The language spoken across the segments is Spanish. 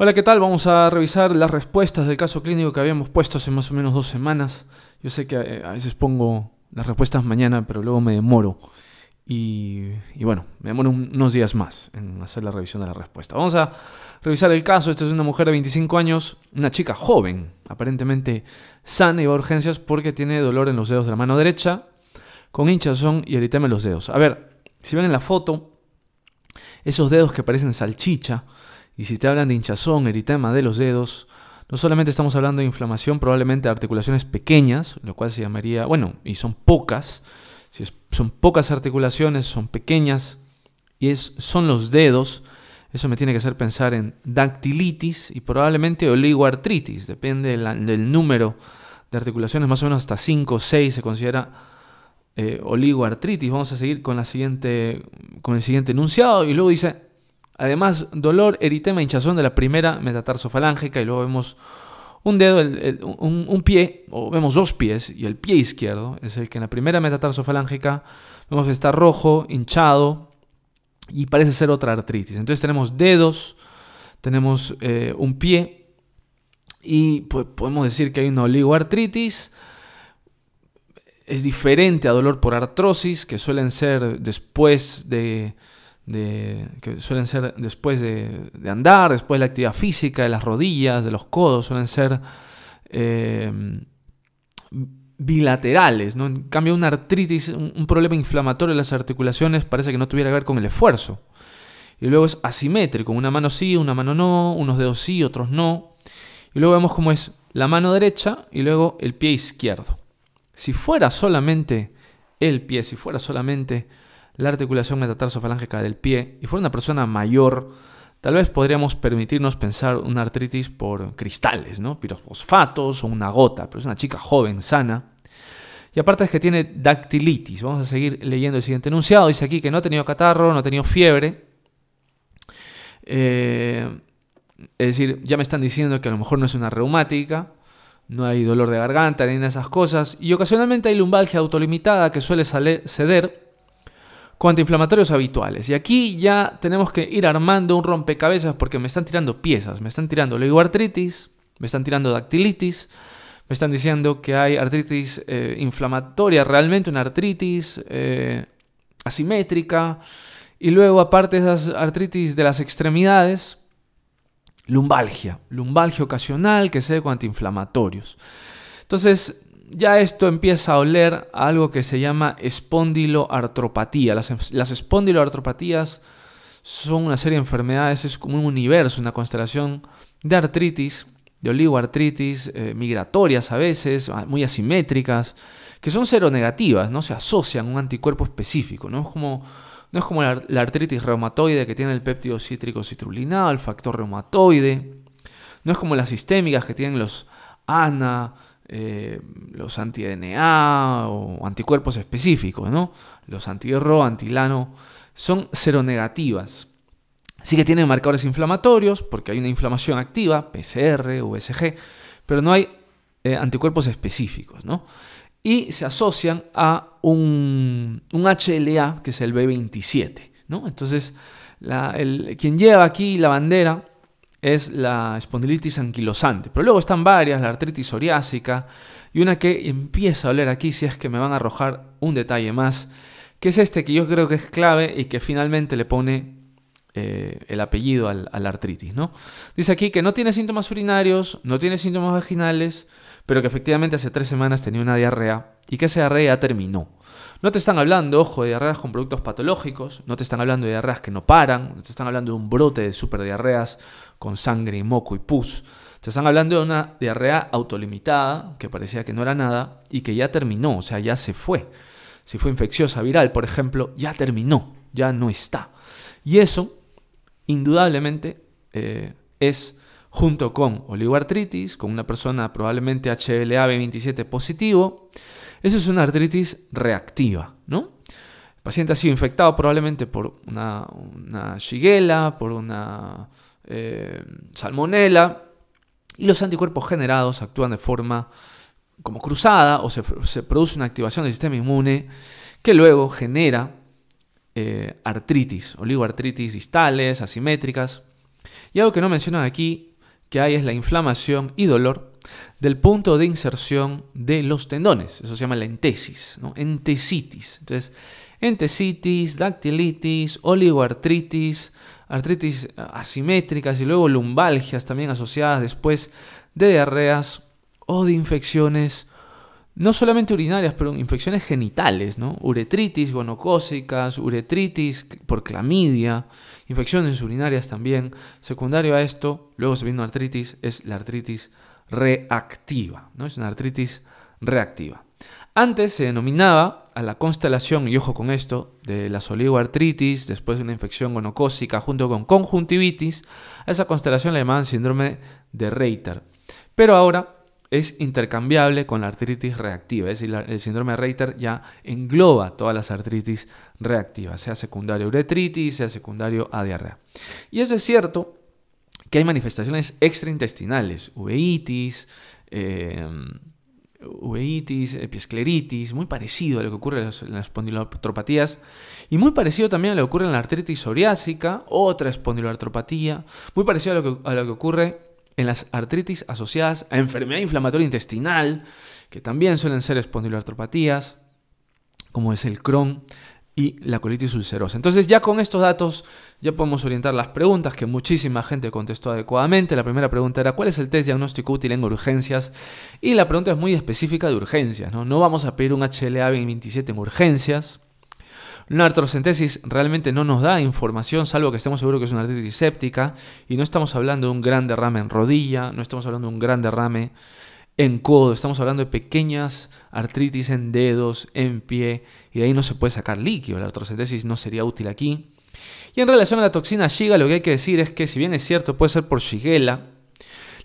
Hola, ¿qué tal? Vamos a revisar las respuestas del caso clínico que habíamos puesto hace más o menos dos semanas. Yo sé que eh, a veces pongo las respuestas mañana, pero luego me demoro. Y, bueno, me demoro unos días más en hacer la revisión de la respuesta. Vamos a revisar el caso. Esta es una mujer de 25 años, una chica joven, aparentemente sana y va a urgencias porque tiene dolor en los dedos de la mano derecha, con hinchazón y eritema en los dedos. A ver, si ven en la foto, esos dedos que parecen salchicha, y si te hablan de hinchazón, eritema de los dedos, no solamente estamos hablando de inflamación probablemente de articulaciones pequeñas, lo cual se llamaría, bueno, y son pocas, si son pocas articulaciones, son pequeñas, y es, son los dedos, eso me tiene que hacer pensar en dactilitis y probablemente oligoartritis, depende del, número de articulaciones, más o menos hasta 5 o 6 se considera eh, oligoartritis. Vamos a seguir con, la siguiente, con el siguiente enunciado y luego dice Además, dolor, eritema, hinchazón de la primera metatarsofalángica. y luego vemos un dedo, un, pie, o vemos dos pies, y el pie izquierdo es el que en la primera metatarsofalángica vemos que está rojo, hinchado, y parece ser otra artritis. Entonces tenemos dedos, tenemos eh, un pie, y pues podemos decir que hay una oligoartritis. Es diferente a dolor por artrosis, que suelen ser después de que suelen ser después de, andar, después de la actividad física, de las rodillas, de los codos, suelen ser eh, bilaterales. ¿no? En cambio, una artritis, un, problema inflamatorio de las articulaciones parece que no tuviera que ver con el esfuerzo. Y luego es asimétrico, una mano sí, una mano no, unos dedos sí, otros no. Y luego vemos cómo es la mano derecha y luego el pie izquierdo. Si fuera solamente el pie, si fuera solamente la articulación metatarsofalángica del pie y fuera una persona mayor, tal vez podríamos permitirnos pensar una artritis por cristales, ¿no? pirofosfatos o una gota, pero es una chica joven, sana. Y aparte es que tiene dactilitis. Vamos a seguir leyendo el siguiente enunciado. Dice aquí que no ha tenido catarro, no ha tenido fiebre. Eh, es decir, ya me están diciendo que a lo mejor no es una reumática, no hay dolor de garganta, ni de esas cosas. Y ocasionalmente hay lumbalgia autolimitada que suele ceder con habituales. Y aquí ya tenemos que ir armando un rompecabezas porque me están tirando piezas, me están tirando artritis, me están tirando dactilitis, me están diciendo que hay artritis eh, inflamatoria, realmente una artritis eh, asimétrica, y luego aparte esas artritis de las extremidades, lumbalgia, lumbalgia ocasional que se ve con antiinflamatorios. Entonces, ya esto empieza a oler a algo que se llama espondiloartropatía. Las, las espondiloartropatías son una serie de enfermedades, es como un universo, una constelación de artritis, de oligoartritis, eh, migratorias a veces, ah, muy asimétricas, que son seronegativas, no se asocian a un anticuerpo específico, no es como, no es como la, la artritis reumatoide que tiene el péptido cítrico citrulinado, el factor reumatoide, no es como las sistémicas que tienen los ANA, eh, los anti-DNA o anticuerpos específicos, ¿no? Los anti antilano, son seronegativas. Sí que tienen marcadores inflamatorios porque hay una inflamación activa, PCR, USG, pero no hay eh, anticuerpos específicos, Y se asocian a un, un HLA que es el B27, ¿no? Entonces, quien lleva aquí la bandera es la espondilitis anquilosante. Pero luego están varias, la artritis psoriásica y una que empieza a oler aquí si es que me van a arrojar un detalle más, que es este que yo creo que es clave y que finalmente le pone eh, el apellido a la artritis. ¿no? Dice aquí que no tiene síntomas urinarios, no tiene síntomas vaginales, pero que efectivamente hace tres semanas tenía una diarrea y que esa diarrea terminó. No te están hablando, ojo, de diarreas con productos patológicos, no te están hablando de diarreas que no paran, no te están hablando de un brote de superdiarreas con sangre y moco y pus. Te están hablando de una diarrea autolimitada, que parecía que no era nada, y que ya terminó, o sea, ya se fue. Si fue infecciosa viral, por ejemplo, ya terminó, ya no está. Y eso, indudablemente, eh, es junto con oligoartritis, con una persona probablemente HLA-B27 positivo, eso es una artritis reactiva, ¿no? El paciente ha sido infectado probablemente por una, una por una eh, salmonela, y los anticuerpos generados actúan de forma como cruzada o se, produce una activación del sistema inmune que luego genera eh, artritis, oligoartritis distales, asimétricas. Y algo que no mencionan aquí que hay es la inflamación y dolor del punto de inserción de los tendones. Eso se llama la entesis, entesitis. Entonces, entesitis, dactilitis, oligoartritis, artritis eh, asimétricas y luego lumbalgias también asociadas después de diarreas o de infecciones no solamente urinarias, pero infecciones genitales, ¿no? Uretritis gonocócicas, uretritis por clamidia, infecciones urinarias también. Secundario a esto, luego se viene una artritis, es la artritis reactiva, ¿no? Es una artritis reactiva. Antes se denominaba a la constelación, y ojo con esto, de la oligoartritis, después de una infección gonocócica junto con conjuntivitis, a esa constelación la llamaban síndrome de Reiter. Pero ahora es intercambiable con la artritis reactiva. Es decir, el síndrome de Reiter ya engloba todas las artritis reactivas, sea secundario uretritis, sea secundario a diarrea. Y eso es cierto que hay manifestaciones extraintestinales, uveitis, eh, uveitis, episcleritis, muy parecido a lo que ocurre en las espondilotropatías y muy parecido también a lo que ocurre en la artritis psoriásica, otra espondiloartropatía, muy parecido a lo que, a lo que ocurre en las artritis asociadas a enfermedad inflamatoria intestinal, que también suelen ser espondiloartropatías, como es el Crohn y la colitis ulcerosa. Entonces ya con estos datos ya podemos orientar las preguntas que muchísima gente contestó adecuadamente. La primera pregunta era ¿cuál es el test diagnóstico útil en urgencias? Y la pregunta es muy específica de urgencias, ¿no? vamos a pedir un HLA 27 en urgencias. Una artrocentesis realmente no nos da información, salvo que estemos seguros que es una artritis séptica, y no estamos hablando de un gran derrame en rodilla, no estamos hablando de un gran derrame en codo, estamos hablando de pequeñas artritis en dedos, en pie, y de ahí no se puede sacar líquido, la artrocentesis no sería útil aquí. Y en relación a la toxina Shiga, lo que hay que decir es que si bien es cierto, puede ser por Shigella,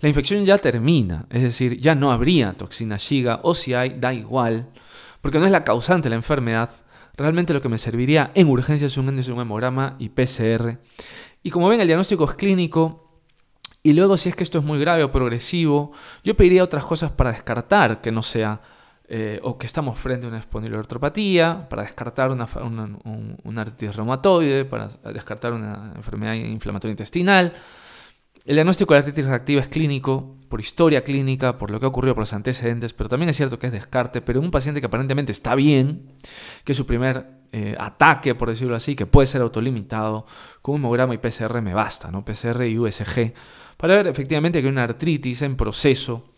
la infección ya termina, es decir, ya no habría toxina Shiga, o si hay, da igual, porque no es la causante de la enfermedad, Realmente lo que me serviría en urgencia es un, un hemograma y PCR. Y como ven, el diagnóstico es clínico, y luego, si es que esto es muy grave o progresivo, yo pediría otras cosas para descartar que no sea eh, o que estamos frente a una espondiloartropatía, para descartar una, un, una artritis reumatoide, para descartar una enfermedad inflamatoria intestinal. El diagnóstico de la artritis reactiva es clínico, por historia clínica, por lo que ha ocurrido, por los antecedentes, pero también es cierto que es descarte, pero en un paciente que aparentemente está bien, que su primer eh, ataque, por decirlo así, que puede ser autolimitado, con un hemograma y PCR me basta, ¿no? PCR y USG, para ver efectivamente que hay una artritis en proceso,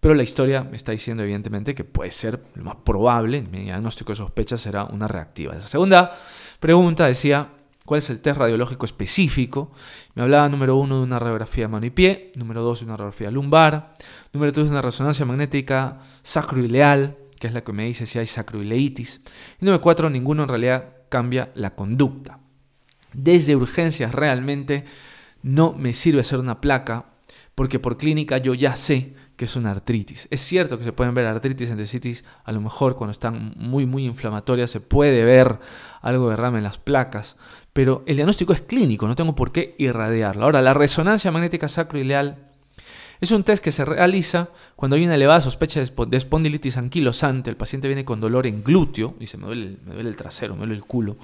pero la historia me está diciendo evidentemente que puede ser lo más probable, mi diagnóstico de sospecha será una reactiva. La segunda pregunta decía, cuál es el test radiológico específico. Me hablaba, número uno, de una radiografía de mano y pie, número dos, de una radiografía lumbar, número tres, de una resonancia magnética sacroileal, que es la que me dice si hay sacroileitis, y número cuatro, ninguno en realidad cambia la conducta. Desde urgencias realmente no me sirve hacer una placa, porque por clínica yo ya sé que es una artritis. Es cierto que se pueden ver artritis, endesitis, a lo mejor cuando están muy, muy inflamatorias se puede ver algo de derrame en las placas, pero el diagnóstico es clínico, no tengo por qué irradiarlo. Ahora, la resonancia magnética sacroileal es un test que se realiza cuando hay una elevada sospecha de espondilitis anquilosante. El paciente viene con dolor en glúteo, y se me duele el trasero, me duele el culo.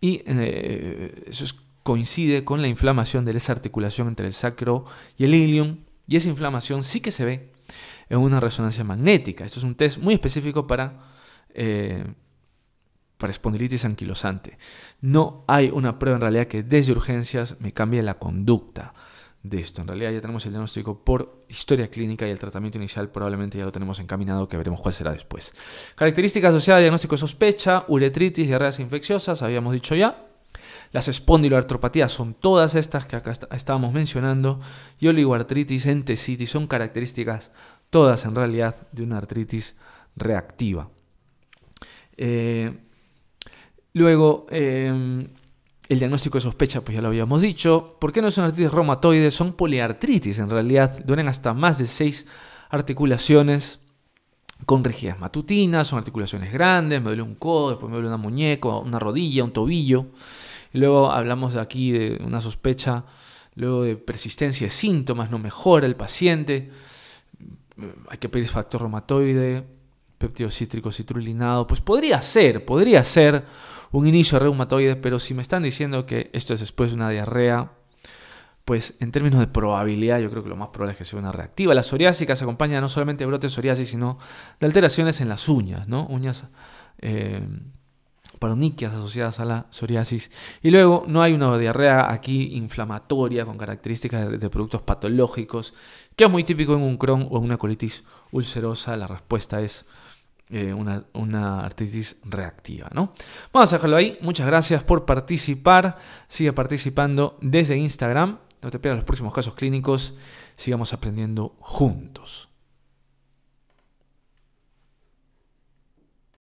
Y eh, eso coincide con la inflamación de esa articulación entre el sacro y el ilium. Y esa inflamación sí que se ve en una resonancia magnética. Esto es un test muy específico para, eh, para espondilitis anquilosante. No hay una prueba en realidad que desde urgencias me cambie la conducta de esto. En realidad ya tenemos el diagnóstico por historia clínica y el tratamiento inicial probablemente ya lo tenemos encaminado, que veremos cuál será después. Características asociadas al diagnóstico sospecha, uretritis, diarreas infecciosas, habíamos dicho ya. Las espondiloartropatías son todas estas que acá estábamos mencionando y oligoartritis, entesitis son características todas en realidad de una artritis reactiva. Eh, luego, em, el diagnóstico de sospecha, pues ya lo habíamos dicho. ¿Por qué no son artritis reumatoide? Son poliartritis en realidad. Duelen hasta más de seis articulaciones con rigidez matutina, son articulaciones grandes, me duele un codo, después me duele una muñeca, una rodilla, un tobillo. Luego hablamos aquí de una sospecha, luego de persistencia de síntomas, no mejora el paciente, mm, hay que pedir factor reumatoide, peptido cítrico citrulinado, pues podría ser, podría ser un inicio de reumatoide, pero si me están diciendo que esto es después de una diarrea, pues en términos de probabilidad, yo creo que lo más probable es que sea una reactiva. La psoriásica se acompaña no solamente de brotes psoriasis, sino de alteraciones en las uñas, ¿no? Uñas eh, paroniquias asociadas a la psoriasis. Y luego no hay una diarrea aquí inflamatoria con características de, productos patológicos, que es muy típico en un Crohn o en una colitis ulcerosa. La respuesta es eh, una, artritis reactiva. ¿no? Vamos a dejarlo ahí. Muchas gracias por participar. Sigue participando desde Instagram. No te pierdas los próximos casos clínicos. Sigamos aprendiendo juntos.